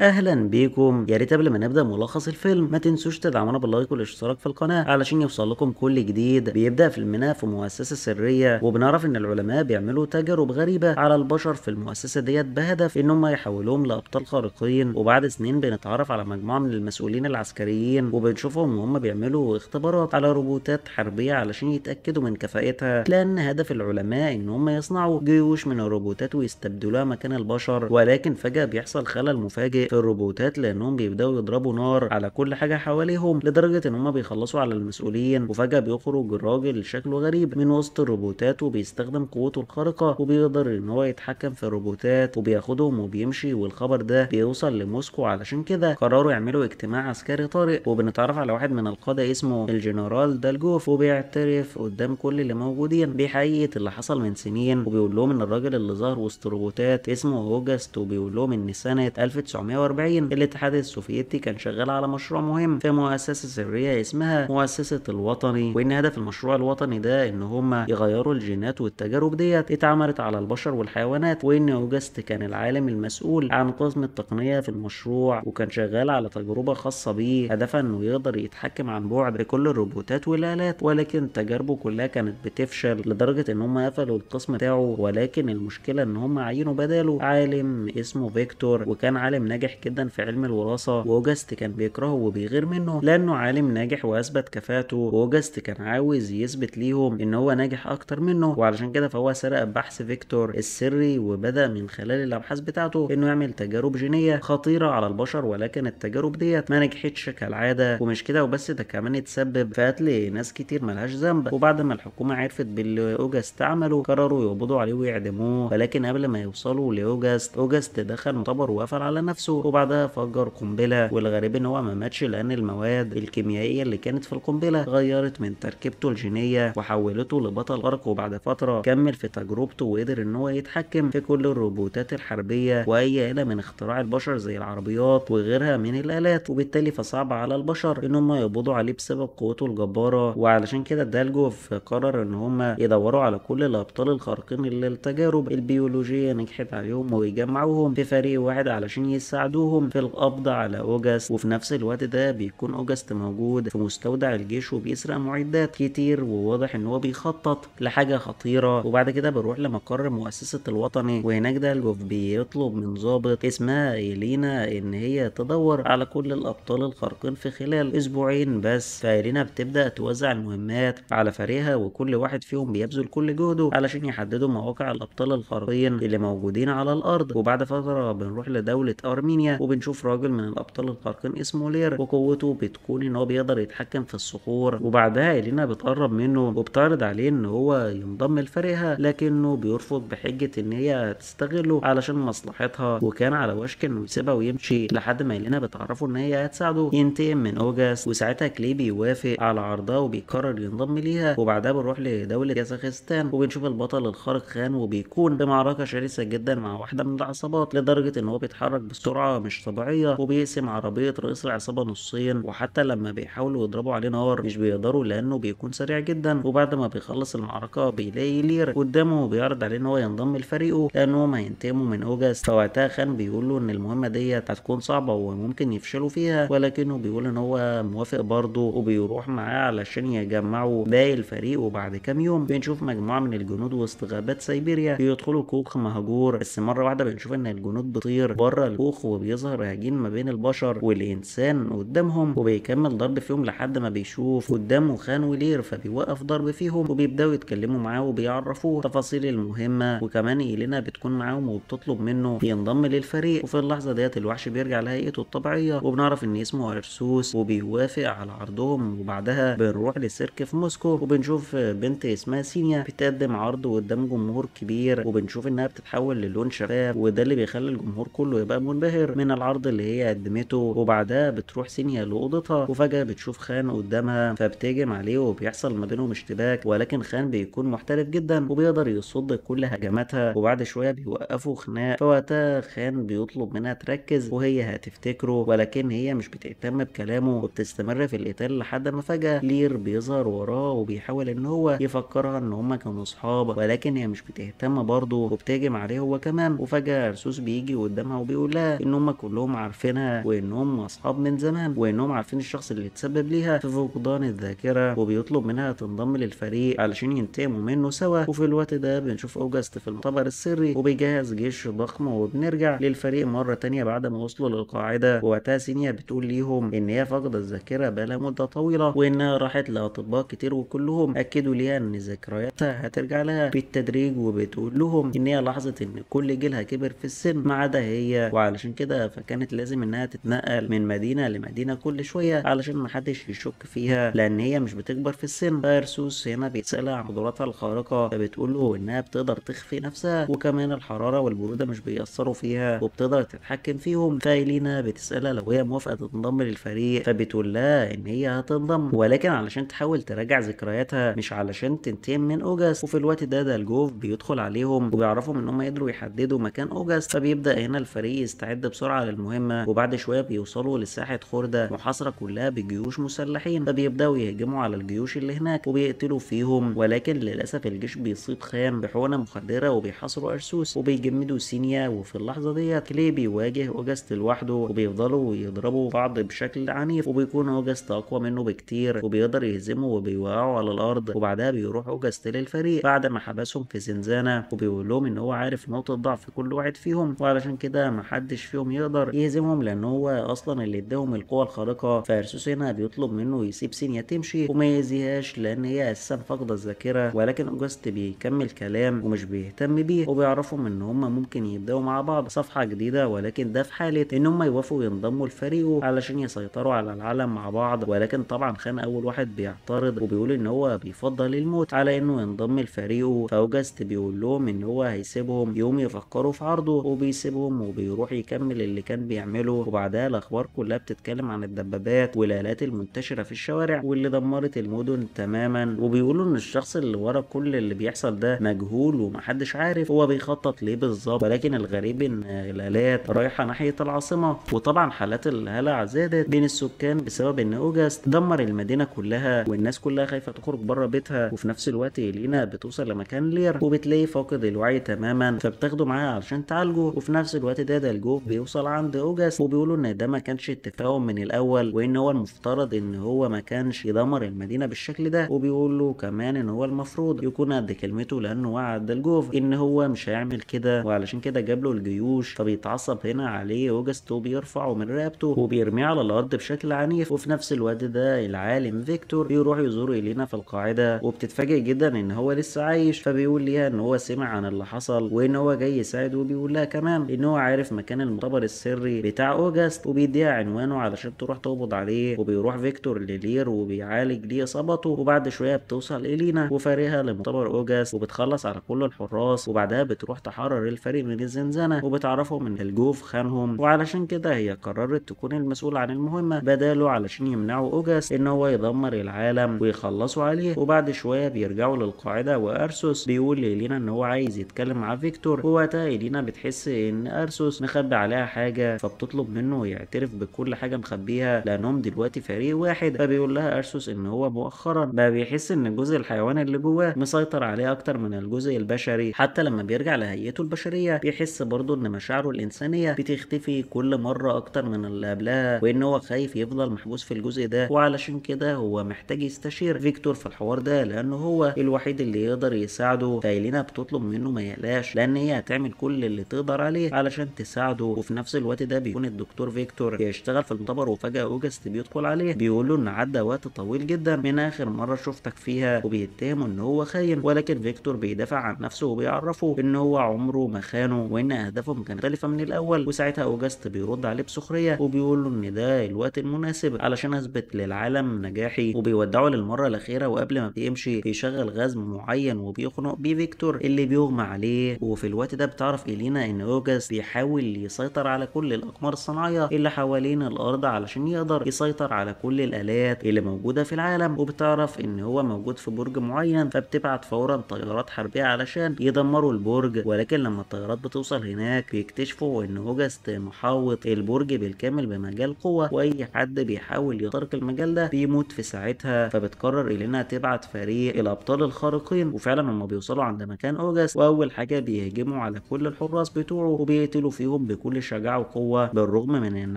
اهلا بيكم يا ريت قبل ما نبدا ملخص الفيلم ما تنسوش تدعمونا باللايك والاشتراك في القناه علشان يوصل لكم كل جديد بيبدا فيلمنا في مؤسسه سريه وبنعرف ان العلماء بيعملوا تجارب غريبه على البشر في المؤسسه ديت بهدف ان هم يحولوهم لابطال خارقين وبعد سنين بنتعرف على مجموعه من المسؤولين العسكريين وبنشوفهم وهم بيعملوا اختبارات على روبوتات حربيه علشان يتاكدوا من كفائتها لان هدف العلماء ان هم يصنعوا جيوش من الروبوتات ويستبدلوها مكان البشر ولكن فجاه بيحصل خلل مفاجئ الروبوتات لانهم بيبداوا يضربوا نار على كل حاجه حواليهم لدرجه ان هم بيخلصوا على المسؤولين وفجاه بيخرج الراجل شكله غريب من وسط الروبوتات وبيستخدم قوته الخارقه وبيقدر ان هو يتحكم في الروبوتات وبياخدهم وبيمشي والخبر ده بيوصل لموسكو علشان كده قرروا يعملوا اجتماع عسكري طارئ وبنتعرف على واحد من القاده اسمه الجنرال دالجوف وبيعترف قدام كل اللي موجودين بحقيقه اللي حصل من سنين وبيقول لهم ان الراجل اللي ظهر وسط روبوتات اسمه هوجست وبيقول لهم ان سنه 1900 1948 الاتحاد السوفيتي كان شغال على مشروع مهم في مؤسسة سرية اسمها مؤسسة الوطني وإن هدف المشروع الوطني ده إن هم يغيروا الجينات والتجارب ديت اتعملت على البشر والحيوانات وإن أوجست كان العالم المسؤول عن قسم التقنية في المشروع وكان شغال على تجربة خاصة بيه هدفها إنه يقدر يتحكم عن بعد بكل الروبوتات والآلات ولكن تجاربه كلها كانت بتفشل لدرجة إن هم قفلوا القسم بتاعه ولكن المشكلة إن هم عينوا بداله عالم اسمه فيكتور وكان عالم ناجح ناجح جدا في علم الوراثة وأوجست كان بيكرهه وبيغير منه لأنه عالم ناجح وأثبت كفاءته وأوجست كان عاوز يثبت ليهم إن هو ناجح أكتر منه وعلشان كده فهو سرق بحث فيكتور السري وبدأ من خلال الأبحاث بتاعته إنه يعمل تجارب جينية خطيرة على البشر ولكن التجارب ديت ما نجحتش كالعادة ومش كده وبس ده كمان اتسبب في قتل ناس كتير ملهاش ذنب وبعد ما الحكومة عرفت باللي أوجست عمله قرروا يقبضوا عليه ويعدموه ولكن قبل ما يوصلوا لأوجست أوجست دخل مطبر وقفل على نفسه وبعدها فجر قنبله والغريب ان هو ما ماتش لان المواد الكيميائيه اللي كانت في القنبله غيرت من تركيبته الجينيه وحولته لبطل ارك وبعد فتره كمل في تجربته وقدر ان هو يتحكم في كل الروبوتات الحربيه واي اله من اختراع البشر زي العربيات وغيرها من الالات وبالتالي فصعب على البشر ان هم يقبضوا عليه بسبب قوته الجباره وعلشان كده دالجوف قرر ان هم يدوروا على كل الابطال الخارقين اللي التجارب البيولوجيه نجحت عليهم ويجمعوهم في فريق واحد علشان يسعى بيساعدوهم في القبض على اوجست وفي نفس الوقت ده بيكون اوجست موجود في مستودع الجيش وبيسرق معدات كتير وواضح ان هو بيخطط لحاجه خطيره وبعد كده بنروح لمقر مؤسسه الوطني وهناك ده الوف بيطلب من ضابط اسمها ايلينا ان هي تدور على كل الابطال الخارقين في خلال اسبوعين بس فايلينا بتبدا توزع المهمات على فريقها وكل واحد فيهم بيبذل كل جهده علشان يحددوا مواقع الابطال الخارقين اللي موجودين على الارض وبعد فتره بنروح لدوله ارمي ارمينيا وبنشوف راجل من الابطال الخارقين اسمه لير وقوته بتكون ان هو بيقدر يتحكم في الصخور وبعدها الينا بتقرب منه وبتعرض عليه ان هو ينضم لفريقها لكنه بيرفض بحجه ان هي تستغله علشان مصلحتها وكان على وشك انه يسيبها ويمشي لحد ما الينا بتعرفه ان هي هتساعده ينتقم من اوجاس وساعتها كلي بيوافق على عرضها وبيقرر ينضم ليها وبعدها بنروح لدوله كازاخستان وبنشوف البطل الخارق خان وبيكون بمعركه شرسه جدا مع واحده من العصابات لدرجه ان هو بيتحرك بسرعه بسرعه مش طبيعيه وبيقسم عربيه رئيس العصابه نصين وحتى لما بيحاولوا يضربوا عليه نار مش بيقدروا لانه بيكون سريع جدا وبعد ما بيخلص المعركه بيلاقي لير قدامه وبيعرض عليه ان هو ينضم لفريقه لانه ما هينتقموا من اوجاس فوقتها خان بيقول له ان المهمه ديت هتكون صعبه وممكن يفشلوا فيها ولكنه بيقول ان هو موافق برضه وبيروح معاه علشان يجمعوا باقي الفريق وبعد كام يوم بنشوف مجموعه من الجنود وسط غابات سيبيريا بيدخلوا كوخ مهجور بس مره واحده بنشوف ان الجنود بتطير بره الكوخ وبيظهر هجين ما بين البشر والإنسان قدامهم وبيكمل ضرب فيهم لحد ما بيشوف قدامه خان ولير فبيوقف ضرب فيهم وبيبدأوا يتكلموا معاه وبيعرفوه التفاصيل المهمة وكمان إيلينا بتكون معاهم وبتطلب منه ينضم للفريق وفي اللحظة ديت الوحش بيرجع لهيئته الطبيعية وبنعرف إن اسمه أرسوس وبيوافق على عرضهم وبعدها بنروح للسيرك في موسكو وبنشوف بنت اسمها سينيا بتقدم عرض قدام جمهور كبير وبنشوف إنها بتتحول للون شفاف وده اللي بيخلي الجمهور كله يبقى منبهر منبهر من العرض اللي هي قدمته وبعدها بتروح سينيا لاوضتها وفجاه بتشوف خان قدامها فبتهجم عليه وبيحصل ما بينهم اشتباك ولكن خان بيكون محترف جدا وبيقدر يصد كل هجماتها وبعد شويه بيوقفوا خناق فوقتها خان بيطلب منها تركز وهي هتفتكره ولكن هي مش بتهتم بكلامه وبتستمر في القتال لحد ما فجاه لير بيظهر وراه وبيحاول ان هو يفكرها ان هما كانوا اصحاب ولكن هي مش بتهتم برضه وبتهجم عليه هو كمان وفجاه ارسوس بيجي قدامها وبيقول لها ان هم كلهم عارفينها وان هم اصحاب من زمان وان هم عارفين الشخص اللي اتسبب ليها في فقدان الذاكره وبيطلب منها تنضم للفريق علشان ينتقموا منه سوا وفي الوقت ده بنشوف اوجست في المختبر السري وبيجهز جيش ضخم وبنرجع للفريق مره تانية بعد ما وصلوا للقاعده ووقتها سينيا بتقول ليهم ان هي فاقده الذاكره بقى مده طويله وانها راحت لاطباء كتير وكلهم اكدوا ليها ان ذكرياتها هترجع لها بالتدريج وبتقول لهم ان هي لاحظت ان كل جيلها كبر في السن ما عدا هي وعلشان كده فكانت لازم انها تتنقل من مدينه لمدينه كل شويه علشان محدش يشك فيها لان هي مش بتكبر في السن فارسوس هنا بيتسالها عن قدراتها الخارقه فبتقول له انها بتقدر تخفي نفسها وكمان الحراره والبروده مش بيأثروا فيها وبتقدر تتحكم فيهم فايلينا بتسالها لو هي موافقه تنضم للفريق فبتقول لها ان هي هتنضم ولكن علشان تحاول تراجع ذكرياتها مش علشان تنتهي من اوجاس وفي الوقت ده ده الجوف بيدخل عليهم وبيعرفهم ان هم يقدروا يحددوا مكان اوجاس فبيبدا هنا الفريق يستعد بسرعه للمهمه وبعد شويه بيوصلوا لساحه خرده محاصره كلها بجيوش مسلحين فبيبداوا يهجموا على الجيوش اللي هناك وبيقتلوا فيهم ولكن للاسف الجيش بيصيب خام بحقنه مخدره وبيحاصروا ارسوس وبيجمدوا سينيا وفي اللحظه ديت كلي بيواجه اوجست لوحده وبيفضلوا يضربوا بعض بشكل عنيف وبيكون اوجست اقوى منه بكتير وبيقدر يهزمه وبيوقعه على الارض وبعدها بيروح اوجست للفريق بعد ما حبسهم في زنزانه وبيقول لهم ان هو عارف نقطه ضعف كل واحد فيهم وعلشان كده محدش فيهم فيهم يقدر يهزمهم لان هو اصلا اللي اداهم القوه الخارقه فارسوس هنا بيطلب منه يسيب سينيا تمشي وما يأذيهاش لان هي اساسا فاقده الذاكره ولكن اوجست بيكمل كلام ومش بيهتم بيه وبيعرفهم ان هم ممكن يبداوا مع بعض صفحه جديده ولكن ده في حاله ان هم يوافقوا ينضموا لفريقه علشان يسيطروا على العالم مع بعض ولكن طبعا خان اول واحد بيعترض وبيقول ان هو بيفضل الموت على انه ينضم لفريقه فاوجست بيقول لهم ان هو هيسيبهم يوم يفكروا في عرضه وبيسيبهم وبيروح يكمل يكمل اللي كان بيعمله وبعدها الاخبار كلها بتتكلم عن الدبابات والالات المنتشره في الشوارع واللي دمرت المدن تماما وبيقولوا ان الشخص اللي ورا كل اللي بيحصل ده مجهول ومحدش عارف هو بيخطط ليه بالظبط ولكن الغريب ان الالات رايحه ناحيه العاصمه وطبعا حالات الهلع زادت بين السكان بسبب ان اوجست دمر المدينه كلها والناس كلها خايفه تخرج بره بيتها وفي نفس الوقت لينا بتوصل لمكان لير وبتلاقي فاقد الوعي تماما فبتاخده معاها علشان تعالجه وفي نفس الوقت ده ده الجوف بيوصل عند اوجاس وبيقولوا ان ده ما كانش اتفاقهم من الاول وان هو المفترض ان هو ما كانش يدمر المدينه بالشكل ده وبيقولوا كمان ان هو المفروض يكون قد كلمته لانه وعد الجوف ان هو مش هيعمل كده وعلشان كده جاب له الجيوش فبيتعصب هنا عليه اوجاست وبيرفعه من رقبته وبيرميه على الارض بشكل عنيف وفي نفس الوقت ده العالم فيكتور بيروح يزور الينا في القاعده وبتتفاجئ جدا ان هو لسه عايش فبيقول ليها ان هو سمع عن اللي حصل وان هو جاي يساعد وبيقول لها كمان ان هو عارف مكان المكان المؤتمر السري بتاع اوجست وبيديها عنوانه علشان تروح تقبض عليه وبيروح فيكتور للير وبيعالج ليه اصابته وبعد شويه بتوصل الينا وفريقها لمؤتمر اوجست وبتخلص على كل الحراس وبعدها بتروح تحرر الفريق من الزنزانه وبتعرفهم ان الجوف خانهم وعلشان كده هي قررت تكون المسؤول عن المهمه بداله علشان يمنعوا اوجست ان هو يدمر العالم ويخلصوا عليه وبعد شويه بيرجعوا للقاعده وارسوس بيقول لإلينا ان هو عايز يتكلم مع فيكتور ووقتها إلينا بتحس ان ارسوس مخبي عليها حاجه فبتطلب منه يعترف بكل حاجه مخبيها لانهم دلوقتي فريق واحد فبيقول لها ارسوس ان هو مؤخرا بقى بيحس ان الجزء الحيواني اللي جواه مسيطر عليه اكتر من الجزء البشري حتى لما بيرجع لهيئته البشريه بيحس برضه ان مشاعره الانسانيه بتختفي كل مره اكتر من اللي قبلها وان هو خايف يفضل محبوس في الجزء ده وعلشان كده هو محتاج يستشير فيكتور في الحوار ده لان هو الوحيد اللي يقدر يساعده فايلينا بتطلب منه ما يقلقش لان هي هتعمل كل اللي تقدر عليه علشان تساعده وفي نفس الوقت ده بيكون الدكتور فيكتور بيشتغل في المختبر وفجاه اوجست بيدخل عليه بيقول له ان عدى وقت طويل جدا من اخر مره شفتك فيها وبيتهمه ان هو خاين ولكن فيكتور بيدافع عن نفسه وبيعرفه ان هو عمره ما خانه وان اهدافهم كانت مختلفه من الاول وساعتها اوجست بيرد عليه بسخريه وبيقول له ان ده الوقت المناسب علشان اثبت للعالم نجاحي وبيودعه للمره الاخيره وقبل ما بيمشي بيشغل غزم معين وبيخنق بيه فيكتور اللي بيغمى عليه وفي الوقت ده بتعرف الينا ان اوجست بيحاول يسيطر يسيطر على كل الأقمار الصناعية اللي حوالين الأرض علشان يقدر يسيطر على كل الآلات اللي موجودة في العالم وبتعرف إن هو موجود في برج معين فبتبعت فورا طيارات حربية علشان يدمروا البرج ولكن لما الطيارات بتوصل هناك بيكتشفوا إن هوجست محاوط البرج بالكامل بمجال قوة وأي حد بيحاول يخترق المجال ده بيموت في ساعتها فبتقرر إنها تبعت فريق الأبطال الخارقين وفعلا هما بيوصلوا عند مكان أوجست وأول حاجة بيهجموا على كل الحراس بتوعه وبيقتلوا فيهم بكل شجاعة وقوة بالرغم من ان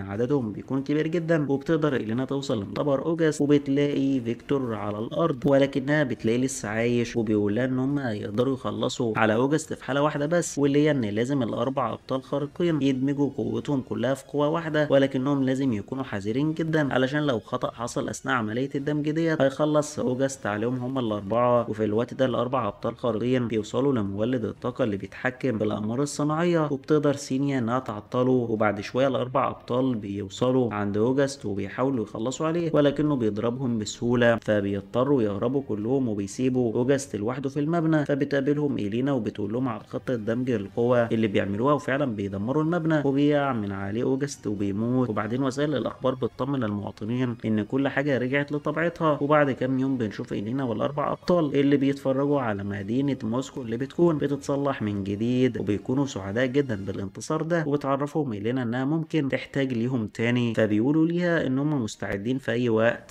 عددهم بيكون كبير جدا وبتقدر إلينا توصل لمختبر أوجاس وبتلاقي فيكتور على الأرض ولكنها بتلاقي لسه عايش لها ان هم يقدروا يخلصوا على أوجاست في حالة واحدة بس واللي هي ان لازم الأربع أبطال خارقين يدمجوا قوتهم كلها في قوة واحدة ولكنهم لازم يكونوا حذرين جدا علشان لو خطأ حصل أثناء عملية الدمج ديت هيخلص أوجاست عليهم هم الأربعة وفي الوقت ده الأربع أبطال خارقين بيوصلوا لمولد الطاقة اللي بيتحكم بالأقمار الصناعية وبتقدر سينيا إنها تعطل أبطاله وبعد شوية الأربع أبطال بيوصلوا عند أوجست وبيحاولوا يخلصوا عليه ولكنه بيضربهم بسهولة فبيضطروا يهربوا كلهم وبيسيبوا أوجست لوحده في المبنى فبتقابلهم ايلينا وبتقول لهم على خطة دمج القوى اللي بيعملوها وفعلا بيدمروا المبنى وبيع من عليه أوجست وبيموت وبعدين وسائل الأخبار بتطمن المواطنين إن كل حاجة رجعت لطبيعتها وبعد كام يوم بنشوف ايلينا والأربع أبطال اللي بيتفرجوا على مدينة موسكو اللي بتكون بتتصلح من جديد وبيكونوا سعداء جدا بالانتصار ده وبتعرفوا عرفهم إلينا إنها ممكن تحتاج ليهم تاني فبيقولوا ليها إن هم مستعدين في أي وقت